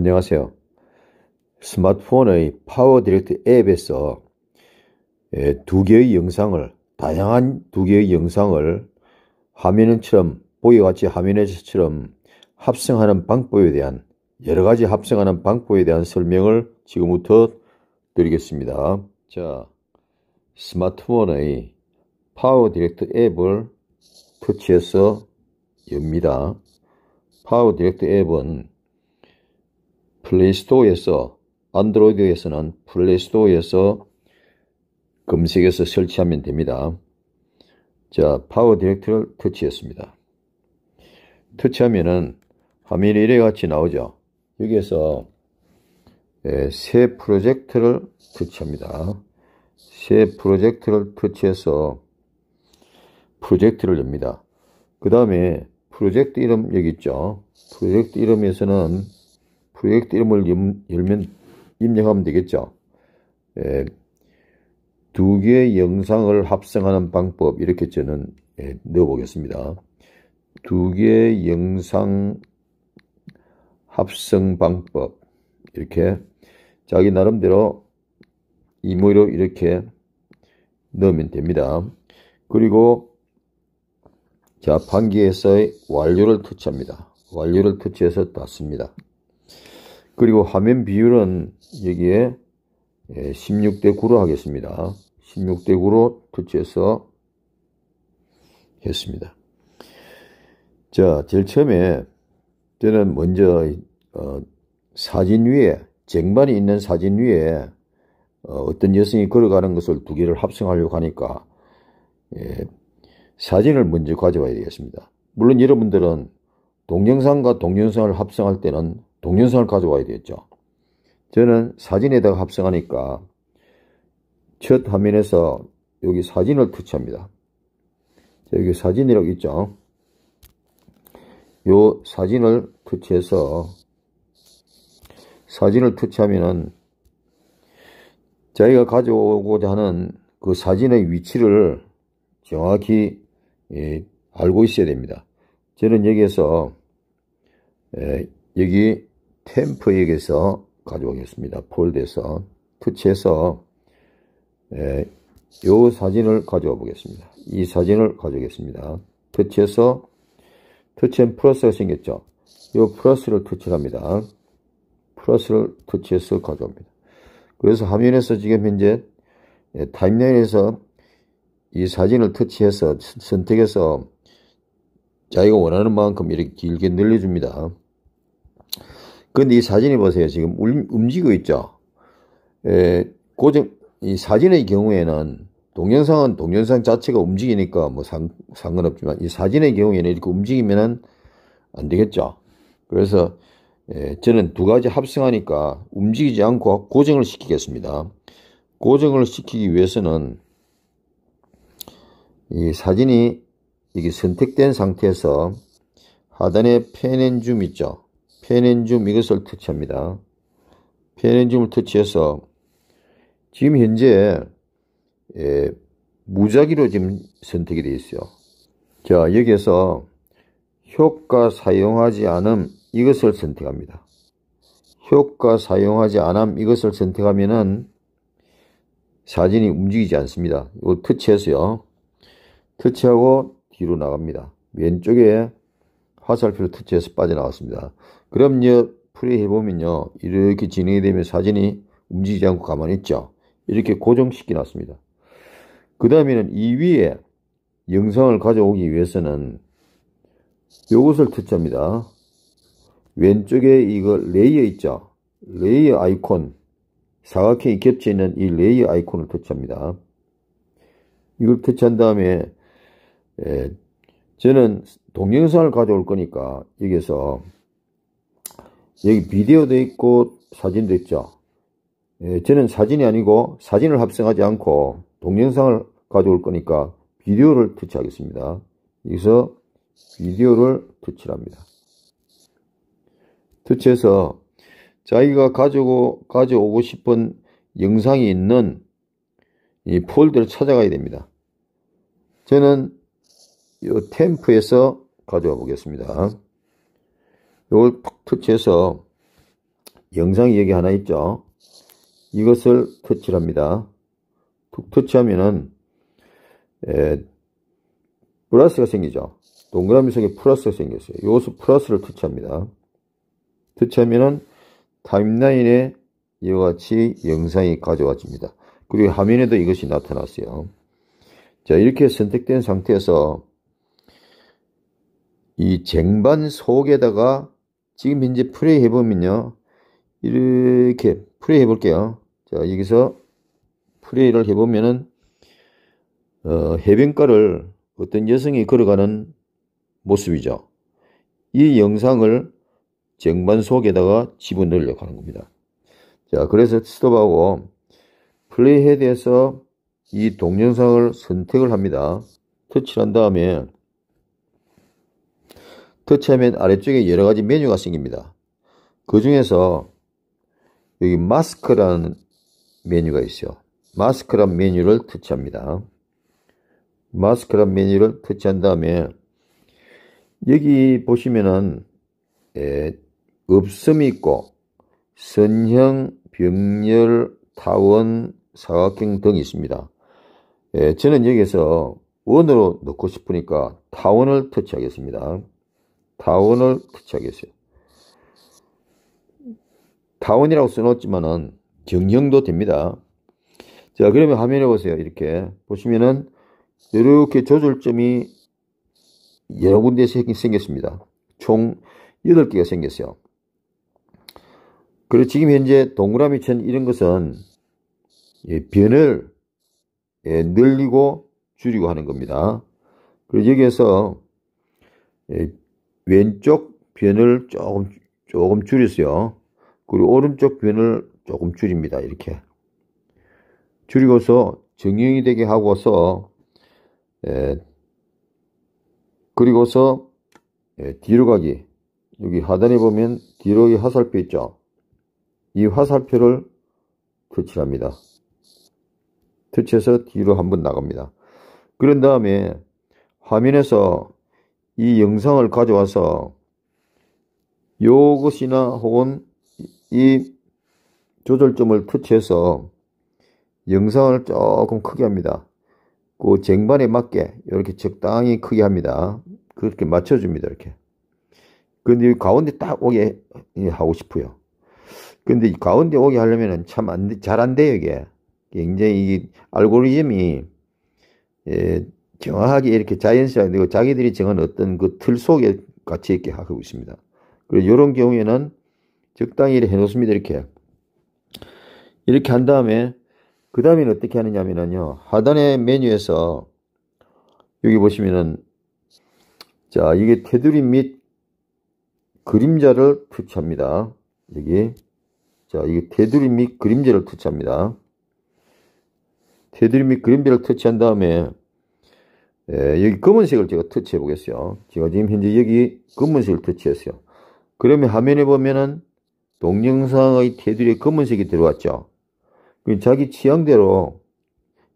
안녕하세요. 스마트폰의 파워 디렉트 앱에서 예, 두 개의 영상을, 다양한 두 개의 영상을 화면처럼, 보기와 같이 화면에처럼 합성하는 방법에 대한, 여러 가지 합성하는 방법에 대한 설명을 지금부터 드리겠습니다. 자, 스마트폰의 파워 디렉트 앱을 터치해서 엽니다. 파워 디렉트 앱은 플레이스토어에서 안드로이드에서는 플레이스토어에서 검색해서 설치하면 됩니다. 자, 파워 디렉트를 터치했습니다. 터치하면은 화면이 이래같이 나오죠. 여기에서 예, 새 프로젝트를 터치합니다. 새 프로젝트를 터치해서 프로젝트를 엽니다. 그 다음에 프로젝트 이름 여기 있죠. 프로젝트 이름에서는 프로젝트 이름을 열면 입력하면 되겠죠. 예, 두 개의 영상을 합성하는 방법 이렇게 저는 예, 넣어보겠습니다. 두 개의 영상 합성 방법 이렇게 자기 나름대로 이모로 이렇게 넣으면 됩니다. 그리고 자판기에서의 완료를 터치합니다. 완료를 터치해서 닫습니다. 그리고 화면 비율은 여기에 16대 예, 9로 하겠습니다. 16대 9로 터치해서 했습니다. 자, 제일 처음에 저는 먼저 어, 사진 위에 쟁반이 있는 사진 위에 어, 떤 여성이 걸어가는 것을 두 개를 합성하려고 하니까 예, 사진을 먼저 가져와야 되겠습니다. 물론 여러분들은 동영상과 동영상을 합성할 때는 동영상을 가져와야 되겠죠. 저는 사진에다가 합성하니까 첫 화면에서 여기 사진을 터치합니다. 여기 사진이라고 있죠. 요 사진을 터치해서 사진을 터치하면은 자기가 가져오고자 하는 그 사진의 위치를 정확히 예, 알고 있어야 됩니다. 저는 여기에서 예, 여기 템프에게서 가져오겠습니다. 폴드에서 투치해서 예, 요 사진을 가져와 보겠습니다. 이 사진을 가져오겠습니다. 터치해서 터치엔 플러스가 생겼죠. 요 플러스를 터치합니다. 플러스를 터치해서 가져옵니다. 그래서 화면에서 지금 현재 예, 타임라인에서 이 사진을 터치해서 선택해서 자기가 원하는 만큼 이렇게 길게 늘려줍니다. 근데 이 사진이 보세요. 지금 움직이고 있죠. 에, 예, 고정, 이 사진의 경우에는 동영상은 동영상 자체가 움직이니까 뭐 상, 상관없지만 이 사진의 경우에는 이렇게 움직이면은 안 되겠죠. 그래서 에, 예, 저는 두 가지 합성하니까 움직이지 않고 고정을 시키겠습니다. 고정을 시키기 위해서는 이 사진이 이게 선택된 상태에서 하단에 펜앤줌 있죠. 페넨줌 이것을 터치합니다. 페넨줌을 터치해서 지금 현재 예, 무작위로 지금 선택이 되어 있어요. 자 여기에서 효과 사용하지 않음 이것을 선택합니다. 효과 사용하지 않음 이것을 선택하면은 사진이 움직이지 않습니다. 이거 터치해서요. 터치하고 뒤로 나갑니다. 왼쪽에 화살표로 터치해서 빠져나왔습니다. 그럼요, 플레이해보면요, 이렇게 진행이 되면 사진이 움직이지 않고 가만히 있죠. 이렇게 고정시켜 놨습니다. 그 다음에는 이 위에 영상을 가져오기 위해서는 요것을 터치합니다. 왼쪽에 이거 레이어 있죠? 레이어 아이콘 사각형이 겹쳐있는 이 레이어 아이콘을 터치합니다. 이걸 터치한 다음에 에, 예, 저는 동영상을 가져올 거니까 여기서 여기 비디오도 있고 사진도 있죠. 예, 저는 사진이 아니고 사진을 합성하지 않고 동영상을 가져올 거니까 비디오를 터치하겠습니다. 여기서 비디오를 터치합니다. 터치해서 자기가 가지고 가져오고 싶은 영상이 있는 이 폴더를 찾아가야 됩니다. 저는 요 템프에서 가져와 보겠습니다. 요걸 푹 터치해서 영상이 여기 하나 있죠. 이것을 터치를 합니다. 툭 터치하면은 에, 플러스가 생기죠. 동그라미 속에 플러스가 생겼어요. 요것을 플러스를 터치합니다. 터치하면은 타임라인에 이와 같이 영상이 가져와집니다. 그리고 화면에도 이것이 나타났어요. 자, 이렇게 선택된 상태에서 이 쟁반 속에다가 지금 이제 플레이 해보면요. 이렇게 플레이 해볼게요. 자, 여기서 플레이를 해보면은, 어, 해변가를 어떤 여성이 걸어가는 모습이죠. 이 영상을 쟁반 속에다가 집어넣으려고 하는 겁니다. 자, 그래서 스톱하고 플레이 헤드에서 이 동영상을 선택을 합니다. 터치한 다음에 터치하면 그 아래쪽에 여러 가지 메뉴가 생깁니다. 그 중에서 여기 마스크라는 메뉴가 있어요. 마스크란 메뉴를 터치합니다. 마스크란 메뉴를 터치한 다음에 여기 보시면은 예, 없음이 있고 선형, 병렬, 타원, 사각형 등이 있습니다. 예, 저는 여기에서 원으로 넣고 싶으니까 타원을 터치하겠습니다. 다운을 터치하겠어요. 다운이라고 써놓지만은 경영도 됩니다. 자, 그러면 화면에 보세요. 이렇게 보시면은 이렇게 조절점이 여러 군데 생겼습니다. 총 8개가 생겼어요. 그리고 지금 현재 동그라미 천 이런 것은 변을 예, 늘리고 줄이고 하는 겁니다. 그리고 여기에서 예, 왼쪽 변을 조금 조금 줄이세요 그리고 오른쪽 변을 조금 줄입니다. 이렇게 줄이고서 정형이 되게 하고서 에, 그리고서 에, 뒤로 가기 여기 하단에 보면 뒤로이 화살표 있죠. 이 화살표를 터치합니다. 터치해서 뒤로 한번 나갑니다. 그런 다음에 화면에서 이 영상을 가져와서 요것이나 혹은 이 조절점을 터치해서 영상을 조금 크게 합니다. 그 쟁반에 맞게 이렇게 적당히 크게 합니다. 그렇게 맞춰줍니다. 이렇게. 근데 가운데 딱 오게 하고 싶어요. 근데 가운데 오게 하려면 참 잘안 안 돼요. 이게. 굉장히 이 알고리즘이 예, 정확하게 이렇게 자연스럽게 되고 자기들이 정한 어떤 그 틀 속에 같이 있게 하고 있습니다. 그리고 이런 경우에는 적당히 이렇게 해놓습니다. 이렇게. 이렇게 한 다음에 그 다음에는 어떻게 하느냐면요. 은 하단의 메뉴에서 여기 보시면은 자 이게 테두리 및 그림자를 투치합니다 여기 자 이게 테두리 및 그림자를 투치합니다 테두리 및 그림자를 터치한 다음에 에, 예, 여기 검은색을 제가 터치해 보겠어요. 제가 지금 현재 여기 검은색을 터치했어요. 그러면 화면에 보면은 동영상의 테두리에 검은색이 들어왔죠. 그 자기 취향대로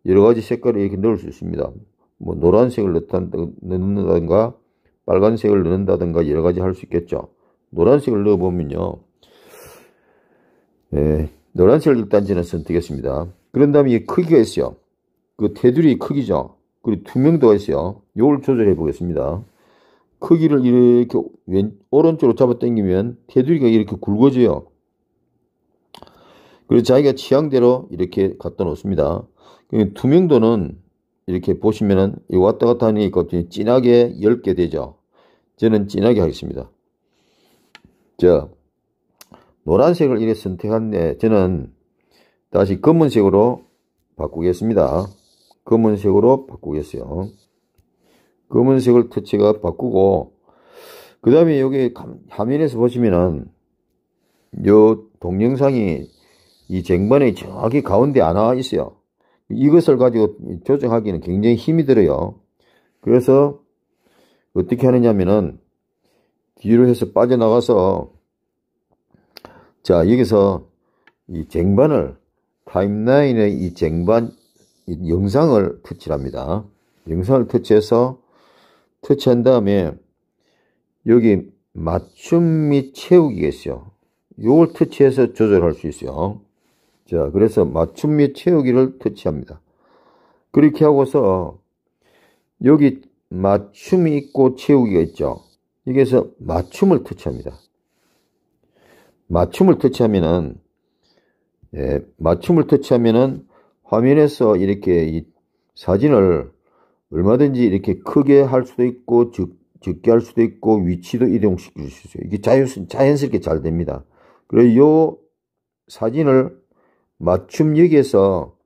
여러 가지 색깔을 이렇게 넣을 수 있습니다. 뭐 노란색을 넣는다든가 빨간색을 넣는다든가 여러 가지 할 수 있겠죠. 노란색을 넣어보면요. 네, 노란색을 일단 저는 선택했습니다. 그런 다음에 크기가 있어요. 그 테두리 크기죠. 그리고 투명도가 있어요. 이걸 조절해 보겠습니다. 크기를 이렇게 왼, 오른쪽으로 잡아 당기면 테두리가 이렇게 굵어져요. 그리고 자기가 취향대로 이렇게 갖다 놓습니다. 투명도는 이렇게 보시면은 왔다 갔다 하니까 진하게 얇게 되죠. 저는 진하게 하겠습니다. 자, 노란색을 이렇게 선택한데 네, 저는 다시 검은색으로 바꾸겠습니다. 검은색으로 바꾸겠어요. 검은색을 터치가 바꾸고 그 다음에 여기 화면에서 보시면은 요 동영상이 이 쟁반의 정확히 가운데 안와 있어요. 이것을 가지고 조정하기는 굉장히 힘이 들어요. 그래서 어떻게 하느냐면은 뒤로 해서 빠져나가서 자 여기서 이 쟁반을 타임라인의 이 쟁반 영상을 터치합니다. 영상을 터치해서 터치한 다음에 여기 맞춤 및 채우기겠죠. 요걸 터치해서 조절할 수 있어요. 자, 그래서 맞춤 및 채우기를 터치합니다. 그렇게 하고서 여기 맞춤이 있고 채우기가 있죠. 여기에서 맞춤을 터치합니다. 맞춤을 터치하면은 예, 맞춤을 터치하면은 화면에서 이렇게 이 사진을 얼마든지 이렇게 크게 할 수도 있고 즉, 적게 할 수도 있고 위치도 이동시킬 수 있어요. 이게 자연, 자연스럽게 잘 됩니다. 그리고 요 사진을 맞춤역에서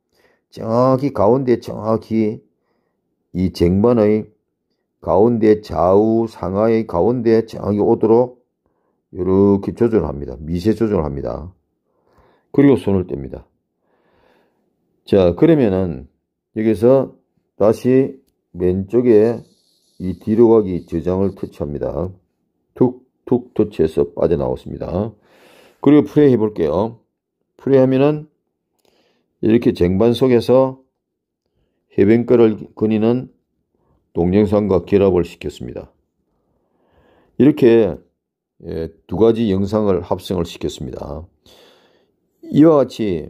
정확히 가운데 정확히 이 쟁반의 가운데 좌우 상하의 가운데 정확히 오도록 이렇게 조절합니다. 미세 조절합니다. 그리고 손을 뗍니다. 자, 그러면은 여기서 다시 왼쪽에 이 뒤로 가기 저장을 터치합니다. 툭 툭 터치해서 빠져나왔습니다. 그리고 플레이 해볼게요. 플레이 하면은 이렇게 쟁반 속에서 해변가를 거니는 동영상과 결합을 시켰습니다. 이렇게 예, 두 가지 영상을 합성을 시켰습니다. 이와 같이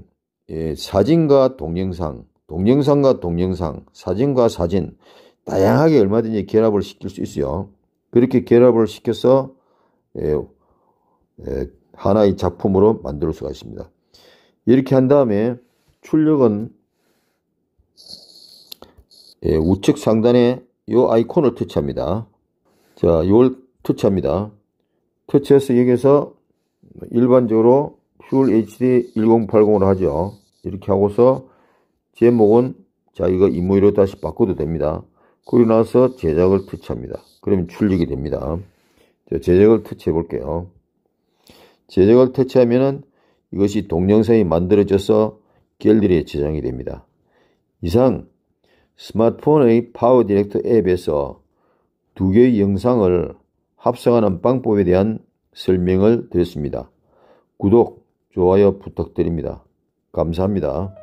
예, 사진과 동영상, 동영상과 동영상, 사진과 사진 다양하게 얼마든지 결합을 시킬 수 있어요. 그렇게 결합을 시켜서 예, 예, 하나의 작품으로 만들 수가 있습니다. 이렇게 한 다음에 출력은 예, 우측 상단에 이 아이콘을 터치합니다. 자, 이걸 터치합니다. 터치해서 여기서 일반적으로 퓨얼 HD 1080으로 하죠. 이렇게 하고서 제목은 자 이거 임무로 다시 바꿔도 됩니다. 그리고 나서 제작을 터치합니다. 그러면 출력이 됩니다. 제작을 터치해 볼게요. 제작을 터치하면은 이것이 동영상이 만들어져서 갤러리에 저장이 됩니다. 이상 스마트폰의 파워 디렉터 앱에서 두 개의 영상을 합성하는 방법에 대한 설명을 드렸습니다. 구독, 좋아요 부탁드립니다. 감사합니다.